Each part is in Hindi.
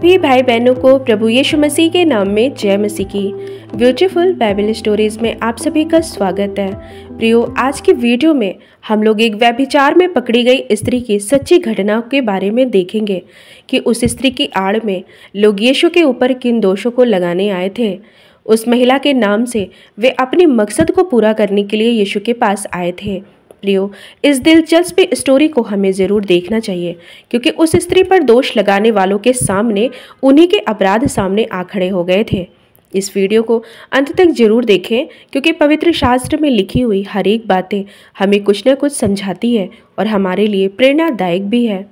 भी भाई बहनों को प्रभु यीशु मसीह के नाम में जय मसीह की ब्यूटीफुल बाइबल स्टोरीज में आप सभी का स्वागत है प्रियो आज की वीडियो में हम लोग एक व्यभिचार में पकड़ी गई स्त्री की सच्ची घटना के बारे में देखेंगे कि उस स्त्री की आड़ में लोग यीशु के ऊपर किन दोषों को लगाने आए थे उस महिला के नाम से वे अपने मकसद को पूरा करने के लिए यीशु के पास आए थे लियो इस दिलचस्प स्टोरी को हमें ज़रूर देखना चाहिए क्योंकि उस स्त्री पर दोष लगाने वालों के सामने उन्हीं के अपराध सामने आ खड़े हो गए थे इस वीडियो को अंत तक जरूर देखें क्योंकि पवित्र शास्त्र में लिखी हुई हर एक बातें हमें कुछ ना कुछ समझाती है और हमारे लिए प्रेरणादायक भी है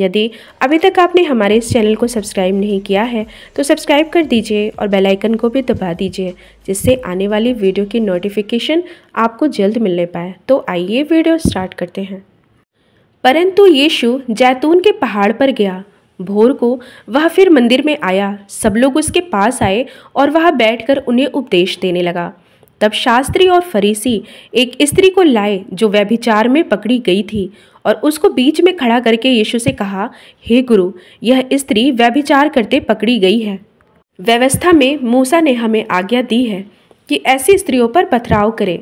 यदि अभी तक आपने हमारे इस चैनल को सब्सक्राइब नहीं किया है तो सब्सक्राइब कर दीजिए और बेल आइकन को भी दबा दीजिए जिससे आने वाली वीडियो की नोटिफिकेशन आपको जल्द मिलने पाए तो आइए वीडियो स्टार्ट करते हैं परंतु यीशु जैतून के पहाड़ पर गया भोर को वह फिर मंदिर में आया सब लोग उसके पास आए और वह बैठ उन्हें उपदेश देने लगा तब शास्त्री और फरीसी एक स्त्री को लाए जो व्यभिचार में पकड़ी गई थी और उसको बीच में खड़ा करके यीशु से कहा हे hey गुरु यह स्त्री व्यभिचार करते पकड़ी गई है व्यवस्था में मूसा ने हमें आज्ञा दी है कि ऐसी स्त्रियों पर पथराव करें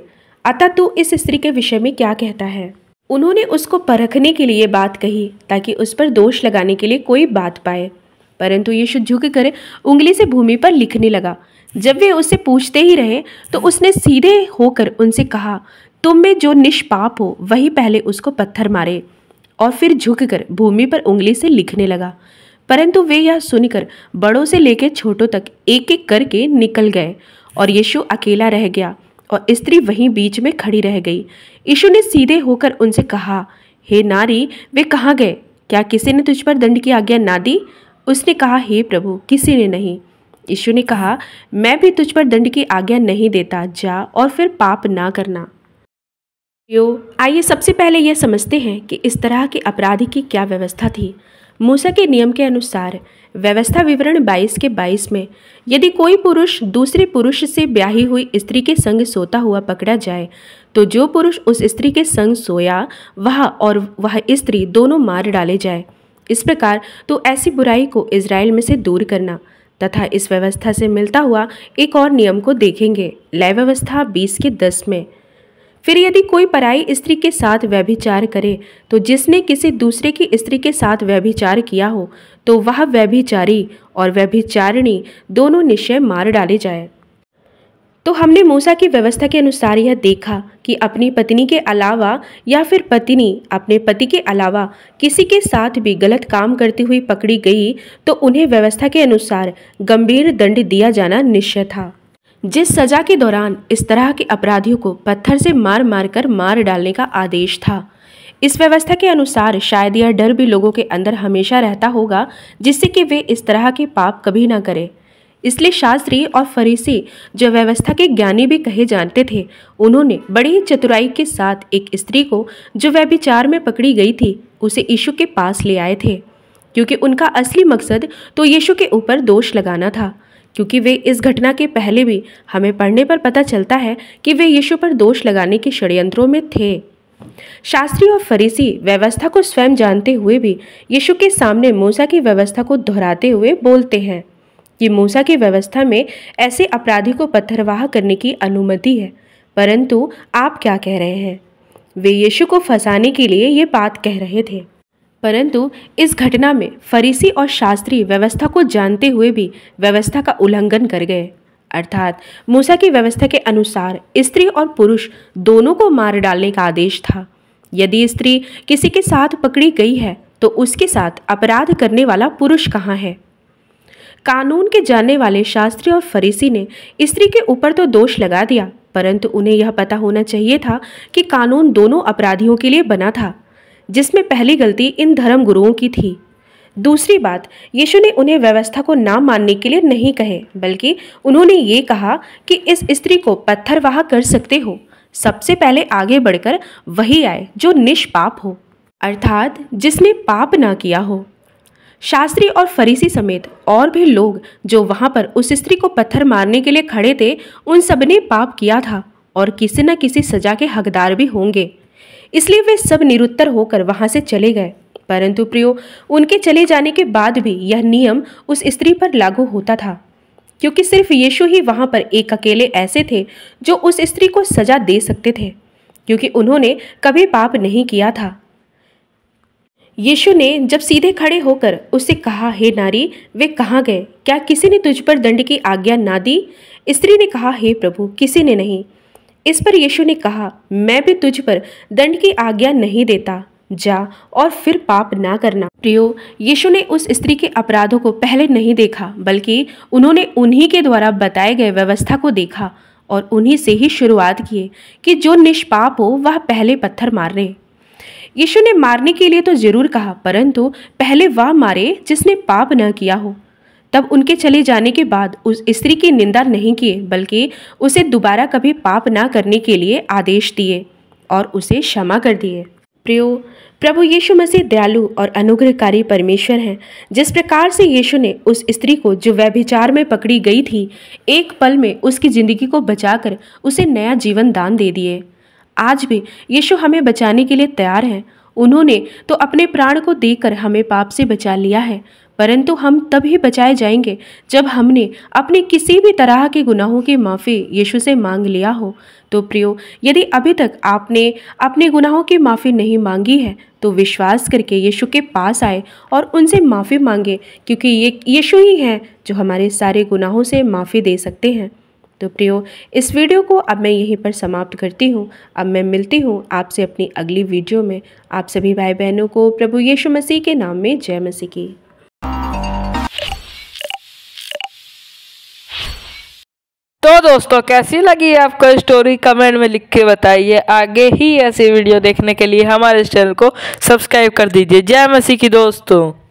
अतः तू इस स्त्री के विषय में क्या कहता है उन्होंने उसको परखने के लिए बात कही ताकि उस पर दोष लगाने के लिए कोई बात पाए परंतु यीशु झुक कर उंगली से भूमि पर लिखने लगा जब वे उससे पूछते ही रहे तो उसने सीधे होकर उनसे कहा तुम में जो निष्पाप हो वही पहले उसको पत्थर मारे और फिर झुककर भूमि पर उंगली से लिखने लगा परंतु वे यह सुनकर बड़ों से लेकर छोटों तक एक एक करके निकल गए और यीशु अकेला रह गया और स्त्री वहीं बीच में खड़ी रह गई यीशु ने सीधे होकर उनसे कहा हे hey, नारी वे कहाँ गए क्या किसी ने तुझ पर दंड की आज्ञा ना दी उसने कहा हे hey, प्रभु किसी ने नहीं यीशु ने कहा मैं भी तुझ पर दंड की आज्ञा नहीं देता जा और फिर पाप ना करना यो आइए सबसे पहले यह समझते हैं कि इस तरह के अपराध की क्या व्यवस्था थी मूसा के नियम के अनुसार व्यवस्था विवरण 22 के 22 में यदि कोई पुरुष दूसरे पुरुष से ब्याही हुई स्त्री के संग सोता हुआ पकड़ा जाए तो जो पुरुष उस स्त्री के संग सोया वह और वह स्त्री दोनों मार डाले जाए इस प्रकार तो ऐसी बुराई को इसराइल में से दूर करना तथा इस व्यवस्था से मिलता हुआ एक और नियम को देखेंगे लय व्यवस्था बीस के दस में फिर यदि कोई पराई स्त्री के साथ व्यभिचार करे तो जिसने किसी दूसरे की स्त्री के साथ व्यभिचार किया हो तो वह व्यभिचारी और व्यभिचारिणी दोनों निश्चय मार डाले जाए तो हमने मूसा की व्यवस्था के अनुसार यह देखा कि अपनी पत्नी के अलावा या फिर पत्नी अपने पति के अलावा किसी के साथ भी गलत काम करती हुई पकड़ी गई तो उन्हें व्यवस्था के अनुसार गंभीर दंड दिया जाना निश्चय था जिस सजा के दौरान इस तरह के अपराधियों को पत्थर से मार मार कर मार डालने का आदेश था इस व्यवस्था के अनुसार शायद यह डर भी लोगों के अंदर हमेशा रहता होगा जिससे कि वे इस तरह के पाप कभी ना करें इसलिए शास्त्री और फरीसी जो व्यवस्था के ज्ञानी भी कहे जानते थे उन्होंने बड़ी चतुराई के साथ एक स्त्री को जो विचार में पकड़ी गई थी उसे यीशु के पास ले आए थे क्योंकि उनका असली मकसद तो यीशु के ऊपर दोष लगाना था क्योंकि वे इस घटना के पहले भी हमें पढ़ने पर पता चलता है कि वे यीशु पर दोष लगाने के षड्यंत्रों में थे शास्त्री और फरीसी व्यवस्था को स्वयं जानते हुए भी यीशु के सामने मूसा की व्यवस्था को दोहराते हुए बोलते हैं कि मूसा की व्यवस्था में ऐसे अपराधी को पत्थरवाह करने की अनुमति है परंतु आप क्या कह रहे हैं वे यीशु को फंसाने के लिए ये बात कह रहे थे परंतु इस घटना में फरीसी और शास्त्री व्यवस्था को जानते हुए भी व्यवस्था का उल्लंघन कर गए अर्थात मूसा की व्यवस्था के अनुसार स्त्री और पुरुष दोनों को मार डालने का आदेश था यदि स्त्री किसी के साथ पकड़ी गई है तो उसके साथ अपराध करने वाला पुरुष कहाँ है कानून के जानने वाले शास्त्री और फरीसी ने स्त्री के ऊपर तो दोष लगा दिया परंतु उन्हें यह पता होना चाहिए था कि कानून दोनों अपराधियों के लिए बना था जिसमें पहली गलती इन धर्म गुरुओं की थी दूसरी बात यीशु ने उन्हें व्यवस्था को ना मानने के लिए नहीं कहे बल्कि उन्होंने ये कहा कि इस स्त्री को पत्थरवाह कर सकते हो सबसे पहले आगे बढ़कर वही आए जो निष्पाप हो अर्थात जिसने पाप ना किया हो शास्त्री और फरीसी समेत और भी लोग जो वहाँ पर उस स्त्री को पत्थर मारने के लिए खड़े थे उन सब ने पाप किया था और किसी न किसी सजा के हकदार भी होंगे इसलिए वे सब निरुत्तर होकर वहां से चले गए परंतु प्रियो उनके चले जाने के बाद भी यह नियम उस स्त्री पर लागू होता था क्योंकि सिर्फ यीशु ही वहां पर एक अकेले ऐसे थे जो उस स्त्री को सजा दे सकते थे क्योंकि उन्होंने कभी पाप नहीं किया था यीशु ने जब सीधे खड़े होकर उससे कहा हे नारी वे कहाँ गए क्या किसी ने तुझ पर दंड की आज्ञा ना दी स्त्री ने कहा हे प्रभु किसी ने नहीं इस पर यीशु ने कहा मैं भी तुझ पर दंड की आज्ञा नहीं देता जा और फिर पाप ना करना प्रियो यीशु ने उस स्त्री के अपराधों को पहले नहीं देखा बल्कि उन्होंने उन्हीं के द्वारा बताए गए व्यवस्था को देखा और उन्हीं से ही शुरुआत किए कि जो निष्पाप हो वह पहले पत्थर मारने यीशु ने मारने के लिए तो जरूर कहा परंतु पहले वह मारे जिसने पाप न किया हो तब उनके चले जाने के बाद उस स्त्री की निंदा नहीं किए बल्कि उसे दोबारा कभी पाप ना करने के लिए आदेश दिए और उसे क्षमा कर दिए प्रियो प्रभु यीशु मसीह दयालु और अनुग्रहकारी परमेश्वर हैं जिस प्रकार से यीशु ने उस स्त्री को जो व्यभिचार में पकड़ी गई थी एक पल में उसकी ज़िंदगी को बचाकर उसे नया जीवन दान दे दिए आज भी यीशु हमें बचाने के लिए तैयार हैं उन्होंने तो अपने प्राण को देकर हमें पाप से बचा लिया है परंतु हम तभी बचाए जाएंगे जब हमने अपने किसी भी तरह के गुनाहों की माफ़ी यीशु से मांग लिया हो तो प्रियो यदि अभी तक आपने अपने गुनाहों की माफ़ी नहीं मांगी है तो विश्वास करके यीशु के पास आए और उनसे माफ़ी मांगे क्योंकि ये यीशु ही हैं जो हमारे सारे गुनाहों से माफ़ी दे सकते हैं तो प्रियो इस वीडियो को अब मैं यहीं पर समाप्त करती हूँ अब मैं मिलती हूँ आपसे अपनी अगली वीडियो में आप सभी भाई बहनों को प्रभु यीशु मसीह के नाम में जय मसीह की दोस्तों कैसी लगी आपको स्टोरी कमेंट में लिख के बताइए आगे ही ऐसी वीडियो देखने के लिए हमारे चैनल को सब्सक्राइब कर दीजिए जय मसीह की दोस्तों